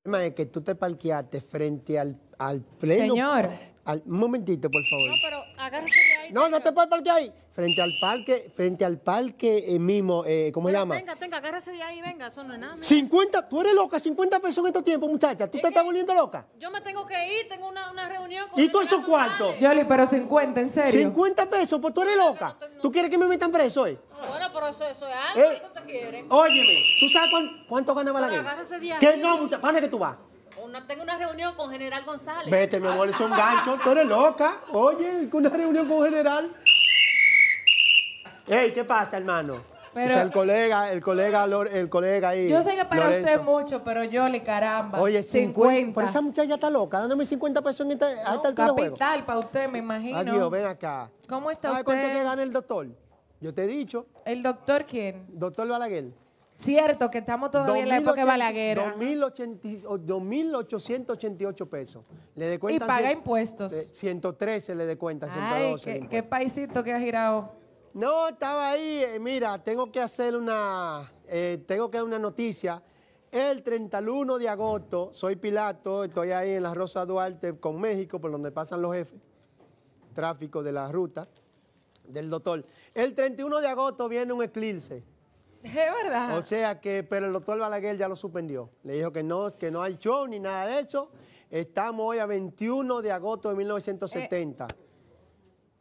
El tema es que tú te parqueaste frente al, al pleno. Señor. Al, un momentito, por favor. pero agárrese de ahí. No, no te puedes parquear ahí. Frente al parque, frente al parque eh, mismo, eh, ¿cómo se llama? Venga, venga, agárrese de ahí, venga, eso no es nada. 50, tú eres loca, 50 pesos en estos tiempos, muchacha. ¿Tú te estás volviendo loca? Yo me tengo que ir, tengo una, una reunión con ¿Y tú esos cuartos? Yoli, pero 50, en serio. 50 pesos, pues tú eres loca. ¿Tú quieres que me metan preso hoy? Eh? Bueno, pero eso, eso es algo que eh, tú te quieres. Óyeme, ¿tú sabes cuánto, Agárrese gana ahí. Que no, muchacha, ¿para dónde que tú vas? tengo una reunión con General González. Vete, mi amor, es un gancho. Tú eres loca. Oye, una reunión con General. Ey, ¿qué pasa, hermano? el colega, el colega, el colega ahí. Yo sé que para usted es mucho, pero yo le caramba. Oye, 50. Por esa muchacha está loca, dándome 50 pesos en esta, no, Capital para usted, me imagino. Adiós, ven acá. ¿Cómo está usted? usted? cuánto que gana el doctor? Yo te he dicho. ¿El doctor quién? Doctor Balaguer. Cierto, que estamos todavía en la época de Balaguer. 2.888 pesos. Le cuenta. y paga impuestos. 113 le de cuenta. 112. Qué, qué paisito que ha girado. No, estaba ahí. Eh, mira, tengo que hacer una, eh, tengo que dar una noticia. El 31 de agosto, soy pilato, estoy ahí en la Rosa Duarte con México, por donde pasan los jefes, tráfico de la ruta del doctor. El 31 de agosto viene un eclipse Es verdad. O sea que, pero el doctor Balaguer ya lo suspendió. Le dijo que no, que no hay show ni nada de eso. Estamos hoy a 21 de agosto de 1970. Eh,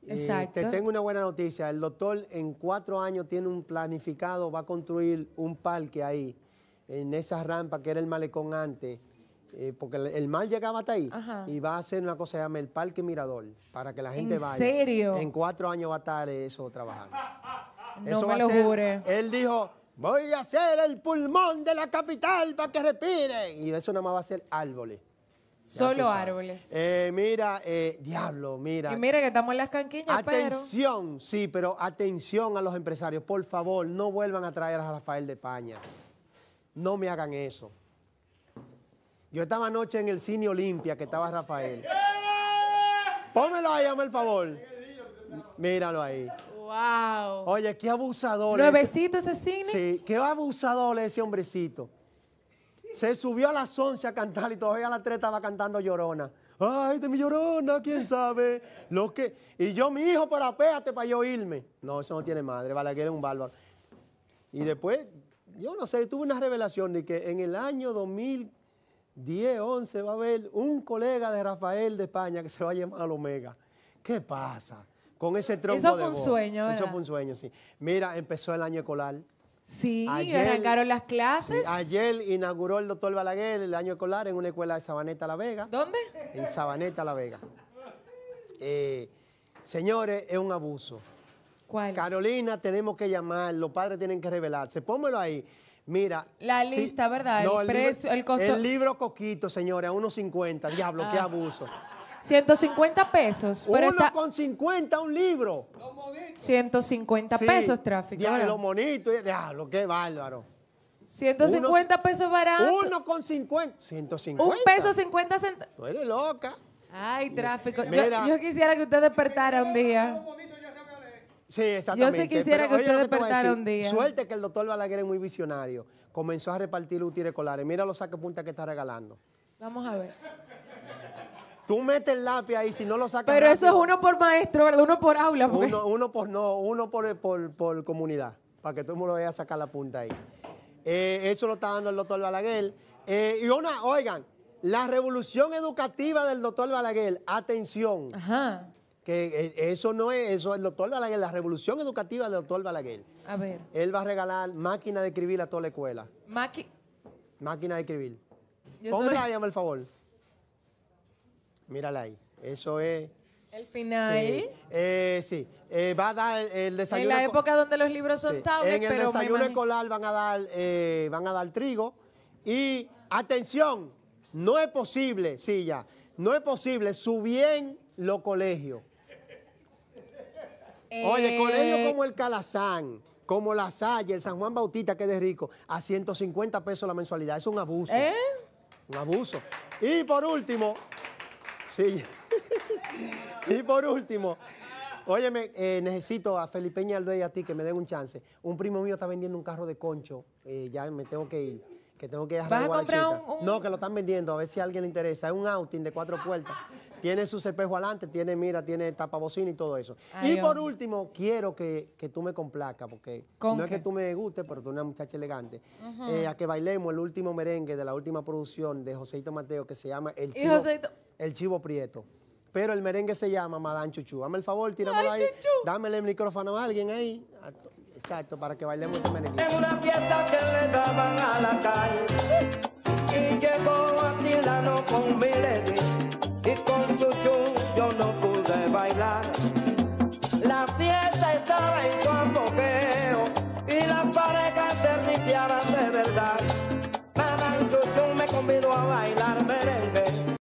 exacto. Eh, te tengo una buena noticia. El doctor en cuatro años tiene un planificado, va a construir un parque ahí, en esa rampa que era el malecón antes. Eh, porque el, mal llegaba hasta ahí y va a hacer una cosa que se llama el Parque Mirador para que la gente vaya. ¿En serio? En cuatro años va a estar eso trabajando. no me lo jure. Él dijo, voy a hacer el pulmón de la capital para que respiren. Y eso nada más va a ser árboles. Solo árboles. Eh, mira, eh, diablo, mira. Y mira que estamos en las canquiñas, Atención, sí, pero atención a los empresarios. Por favor, no vuelvan a traer a Rafael de Paña. No me hagan eso. Yo estaba anoche en el Cine Olimpia, que estaba Rafael. Pónmelo ahí, hazme el favor. Míralo ahí. Wow. Oye, qué abusador. ¿Nuevecito ese cine? Sí, qué abusador ese hombrecito. Se subió a las 11 a cantar y todavía a las 3 estaba cantando llorona. Ay, de mi llorona, quién sabe. Lo que. Y yo, mi hijo, pero apéate para yo irme. No, eso no tiene madre, vale, que es un bárbaro. Y después, yo no sé, tuve una revelación de que en el año 2010, 11 va a haber un colega de Rafael de España que se va a llamar Omega. ¿Qué pasa? con ese tronco Eso fue un sueño, Eso fue un sueño, sí. Mira, empezó el año escolar. Sí, ayer, arrancaron las clases. ayer inauguró el doctor Balaguer el año escolar en una escuela de Sabaneta La Vega. ¿Dónde? En Sabaneta La Vega. Eh, señores, es un abuso. ¿Cuál? Carolina, tenemos que llamar, los padres tienen que revelarse. Pónmelo ahí. Mira. La lista, ¿verdad? el, precio, el costo. El libro Coquito, señores, a 1.50. Diablo, qué ah. abuso. 150 pesos. Uno con 50 un libro. 150 pesos tráfico. Ya, lo monito, ya, eh, lo que bárbaro. 150 pesos barato. Uno con 50. 150. Un peso 50 centavos. Tú eres loca. Ay, tráfico. yo, quisiera que usted despertara un día. Sí, exactamente. Yo sí quisiera que usted despertara un día. Suerte que el doctor Balaguer es muy visionario. Comenzó a repartir útiles escolares. Mira los punta que está regalando. Vamos a ver. Tú metes el lápiz ahí, si no lo sacas. Pero eso es uno por maestro, ¿verdad? Uno por aula. Pues. Uno, por no, uno por, por, comunidad, para que todo el mundo vaya a sacar la punta ahí. Eh, eso lo está dando el doctor Balaguer. Eh, y una, oigan, la revolución educativa del doctor Balaguer, atención. Ajá. Que eh, eso no es, eso es el doctor Balaguer, la revolución educativa del doctor Balaguer. A ver. Él va a regalar máquina de escribir a toda la escuela. Máquina. máquina de escribir. Póngela ahí, por favor. Mírala ahí. Eso es. El final. Sí, eh, sí. Eh, va a dar el desayuno. En la época donde los libros son En el desayuno escolar van a dar, eh, van a dar trigo. Y atención, no es posible, sí, ya. no es posible subir los colegios. Oye, colegios como el Calazán, como La Salle, el San Juan Bautista, que es de rico, a 150 pesos la mensualidad. Es un abuso. Un abuso. Y por último, Sí. y por último, óyeme, eh, necesito a Felipeña Aldo y a ti que me den un chance. Un primo mío está vendiendo un carro de concho. Eh, ya me tengo que ir. Que tengo que ir a, ¿Vas a comprar No, que lo están vendiendo, a ver si a alguien le interesa. Es un outing de cuatro puertas tiene su espejo adelante, tiene, mira, tiene tapabocina y todo eso. y por último, quiero que, tú me complacas, porque no es que tú me guste, pero tú eres una muchacha elegante, eh, a que bailemos el último merengue de la última producción de Joseito Mateo, que se llama El Chivo, el Chivo Prieto. Pero el merengue se llama Madame Chuchu. Dame el favor, tíramelo ahí. Chuchu. el micrófono a alguien ahí. Exacto, para que bailemos el este merengue. En una fiesta que le daban a la calle y llegó a con y con Chuchu yo no pude bailar.